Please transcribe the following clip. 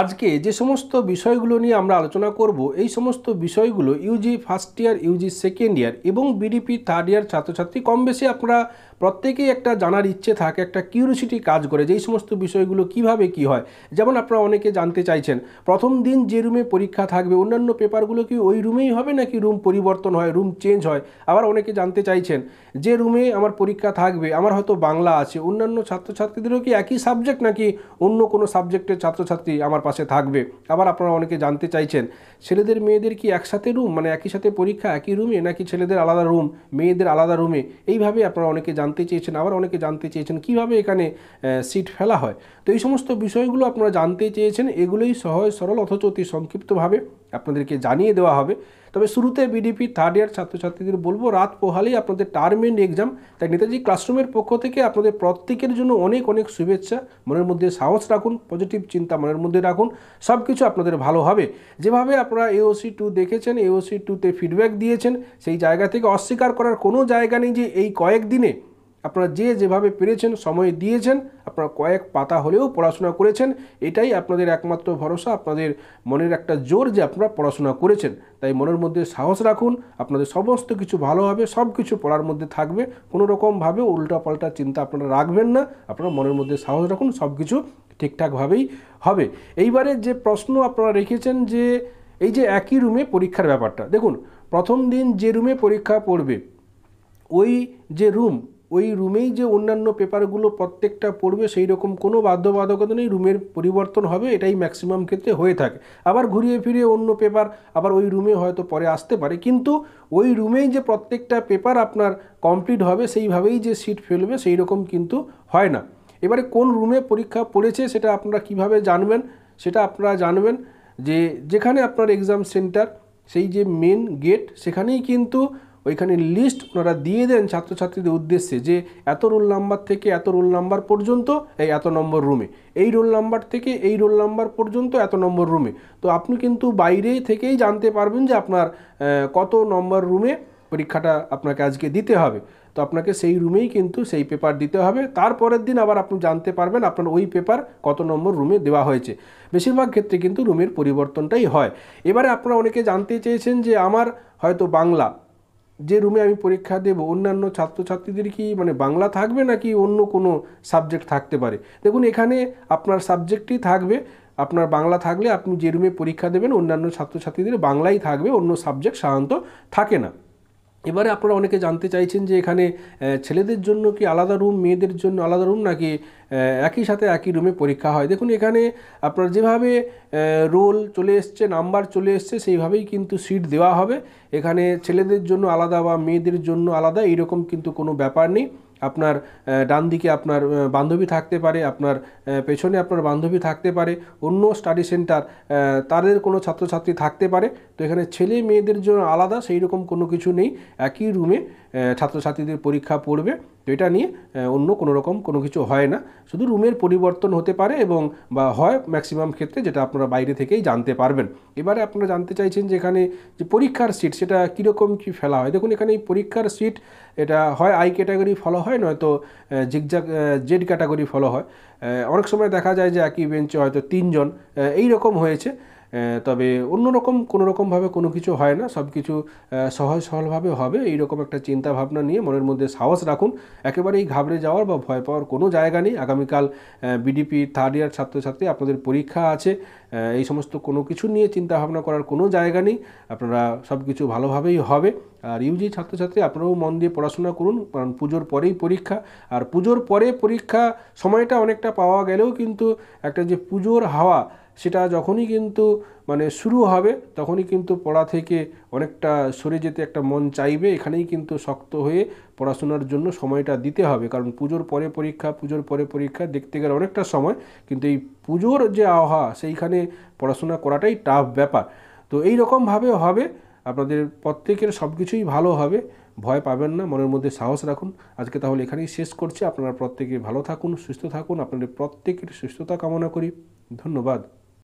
আজকে যে সমস্ত বিষয়গুলো নিয়ে আমরা আলোচনা করব এই সমস্ত বিষয়গুলো UG first year UG second year এবং বিডিপি থার্ড ইয়ার ছাত্রছাত্রী কম বেশি আপনারা প্রত্যেকেই একটা জানার ইচ্ছে থাকে একটা কিউরিসিটি কাজ করে যেই সমস্ত বিষয়গুলো কিভাবে কি হয় যেমন আপনারা অনেকে জানতে চাইছেন প্রথম দিন যে রুমে পরীক্ষা থাকবে অন্যান্য পেপারগুলো কি ওই রুমেই হবে নাকি রুম পরিবর্তন হয় রুম চেঞ্জ হয় আবার অনেকে জানতে চাইছেন যে রুমে আমার পরীক্ষা থাকবে আমার হয়তো বাংলা আছে অন্যান্য ছাত্রছাত্রীদেরও কি একই সাবজেক্ট নাকি অন্য কোনো সাবজেক্টের ছাত্রছাত্রী আমার পাশে থাকবে আবার আপনারা অনেকে জানতে চাইছেন ছেলেদের মেয়েদের কি একসাথে রুম মানে একই সাথে পরীক্ষা একই রুমে নাকি ছেলেদের আলাদা রুম মেয়েদের আলাদা রুমে এইভাবে আপনারা অনেকে জানতে জানতে চেয়েছেন আবার অনেকে জানতে চেয়েছেন কিভাবে এখানে সিট ফেলা হয় তো এই সমস্ত বিষয়গুলো আপনারা জানতে চেয়েছেন এগুলোই সহজ সরল অথচ অতি সংক্ষিপ্তভাবে আপনাদেরকে জানিয়ে দেওয়া হবে তবে শুরুতে বিডিপি থার্ড ইয়ার ছাত্রছাত্রীদের বলবো রাত পোহালেই আপনাদের টার্ম এন্ড এক্সাম তাই নেতাজি ক্লাসরুমের পক্ষ থেকে আপনাদের প্রত্যেকের জন্য অনেক অনেক শুভেচ্ছা মনের মধ্যে সাহস রাখুন পজিটিভ চিন্তা মনের মধ্যে রাখুন সব কিছু আপনাদের ভালো হবে যেভাবে আপনারা এওসি টু দেখেছেন এওসি টুতে ফিডব্যাক দিয়েছেন সেই জায়গা থেকে অস্বীকার করার কোনো জায়গা নেই যে এই কয়েকদিনে আপনারা যে যেভাবে পেরেছেন সময় দিয়েছেন আপনারা কয়েক পাতা হলেও পড়াশোনা করেছেন এটাই আপনাদের একমাত্র ভরসা আপনাদের মনের একটা জোর যে আপনারা পড়াশোনা করেছেন তাই মনের মধ্যে সাহস রাখুন আপনাদের সমস্ত কিছু ভালো হবে সব কিছু পড়ার মধ্যে থাকবে কোনো রকমভাবে উল্টাপাল্টা চিন্তা আপনারা রাখবেন না আপনারা মনের মধ্যে সাহস রাখুন সব কিছু ঠিকঠাকভাবেই হবে এইবারে যে প্রশ্ন আপনারা রেখেছেন যে এই যে একই রুমে পরীক্ষার ব্যাপারটা দেখুন প্রথম দিন যে রুমে পরীক্ষা পড়বে ওই যে রুম ওই রুমেই যে অন্যান্য পেপারগুলো প্রত্যেকটা পড়বে সেই রকম কোনো বাধ্যবাধকতা নেই রুমের পরিবর্তন হবে এটাই ম্যাক্সিমাম ক্ষেত্রে হয়ে থাকে আবার ঘুরিয়ে ফিরিয়ে অন্য পেপার আবার ওই রুমে হয়তো পরে আসতে পারে কিন্তু ওই রুমেই যে প্রত্যেকটা পেপার আপনার কমপ্লিট হবে সেইভাবেই যে সিট ফেলবে সেই রকম কিন্তু হয় না এবারে কোন রুমে পরীক্ষা পড়েছে সেটা আপনারা কিভাবে জানবেন সেটা আপনারা জানবেন যে যেখানে আপনার এক্সাম সেন্টার সেই যে মেন গেট সেখানেই কিন্তু ওইখানে লিস্ট ওনারা দিয়ে দেন ছাত্রছাত্রীদের উদ্দেশ্যে যে এত রোল নাম্বার থেকে এত রোল নাম্বার পর্যন্ত এই এত নম্বর রুমে এই রোল নাম্বার থেকে এই রোল নাম্বার পর্যন্ত এত নম্বর রুমে তো আপনি কিন্তু বাইরে থেকেই জানতে পারবেন যে আপনার কত নম্বর রুমে পরীক্ষাটা আপনাকে আজকে দিতে হবে তো আপনাকে সেই রুমেই কিন্তু সেই পেপার দিতে হবে তারপরের দিন আবার আপনি জানতে পারবেন আপনার ওই পেপার কত নম্বর রুমে দেওয়া হয়েছে বেশিরভাগ ক্ষেত্রে কিন্তু রুমের পরিবর্তনটাই হয় এবারে আপনারা অনেকে জানতে চেয়েছেন যে আমার হয়তো বাংলা যে রুমে আমি পরীক্ষা দেব অন্যান্য ছাত্রছাত্রীদের কি মানে বাংলা থাকবে নাকি অন্য কোনো সাবজেক্ট থাকতে পারে দেখুন এখানে আপনার সাবজেক্টই থাকবে আপনার বাংলা থাকলে আপনি যে রুমে পরীক্ষা দেবেন অন্যান্য ছাত্রছাত্রীদের বাংলাই থাকবে অন্য সাবজেক্ট সাধারণত থাকে না এবারে আপনারা অনেকে জানতে চাইছেন যে এখানে ছেলেদের জন্য কি আলাদা রুম মেয়েদের জন্য আলাদা রুম নাকি একই সাথে একই রুমে পরীক্ষা হয় দেখুন এখানে আপনার যেভাবে রোল চলে এসছে নাম্বার চলে এসছে সেইভাবেই কিন্তু সিট দেওয়া হবে এখানে ছেলেদের জন্য আলাদা বা মেয়েদের জন্য আলাদা এইরকম কিন্তু কোনো ব্যাপার নেই আপনার ডান দিকে আপনার বান্ধবী থাকতে পারে আপনার পেছনে আপনার বান্ধবী থাকতে পারে অন্য স্টাডি সেন্টার তাদের কোনো ছাত্রছাত্রী থাকতে পারে তো এখানে ছেলে মেয়েদের জন্য আলাদা সেই রকম কোনো কিছু নেই একই রুমে ছাত্রছাত্রীদের পরীক্ষা পড়বে তো এটা নিয়ে অন্য কোনো রকম কোনো কিছু হয় না শুধু রুমের পরিবর্তন হতে পারে এবং বা হয় ম্যাক্সিমাম ক্ষেত্রে যেটা আপনারা বাইরে থেকেই জানতে পারবেন এবারে আপনারা জানতে চাইছেন যে এখানে যে পরীক্ষার সিট সেটা কীরকম কী ফেলা হয় দেখুন এখানে এই পরীক্ষার সিট এটা হয় আই ক্যাটাগরি ফলো হয় নয়তো জিগজাগ জেড ক্যাটাগরি ফলো হয় অনেক সময় দেখা যায় যে একই বেঞ্চে হয়তো তিনজন এই রকম হয়েছে তবে অন্যরকম কোনো রকমভাবে কোনো কিছু হয় না সব কিছু সহজ সরলভাবে হবে এইরকম একটা চিন্তা ভাবনা নিয়ে মনের মধ্যে সাহস রাখুন একেবারেই ঘাবড়ে যাওয়ার বা ভয় পাওয়ার কোনো জায়গা নেই আগামীকাল বিডিপি থার্ড ইয়ার ছাত্রছাত্রী আপনাদের পরীক্ষা আছে এই সমস্ত কোনো কিছু নিয়ে চিন্তা ভাবনা করার কোনো জায়গা নেই আপনারা সব কিছু ভালোভাবেই হবে আর ইউজি ছাত্রছাত্রী আপনারাও মন দিয়ে পড়াশোনা করুন কারণ পুজোর পরেই পরীক্ষা আর পুজোর পরে পরীক্ষা সময়টা অনেকটা পাওয়া গেলেও কিন্তু একটা যে পুজোর হাওয়া সেটা যখনই কিন্তু মানে শুরু হবে তখনই কিন্তু পড়া থেকে অনেকটা সরে যেতে একটা মন চাইবে এখানেই কিন্তু শক্ত হয়ে পড়াশোনার জন্য সময়টা দিতে হবে কারণ পুজোর পরে পরীক্ষা পুজোর পরে পরীক্ষা দেখতে গেলে অনেকটা সময় কিন্তু এই পুজোর যে আহা সেইখানে পড়াশোনা করাটাই টাফ ব্যাপার তো এই রকমভাবে হবে আপনাদের প্রত্যেকের সব কিছুই ভালো হবে ভয় পাবেন না মনের মধ্যে সাহস রাখুন আজকে তাহলে এখানেই শেষ করছি আপনারা প্রত্যেকে ভালো থাকুন সুস্থ থাকুন আপনাদের প্রত্যেকের সুস্থতা কামনা করি ধন্যবাদ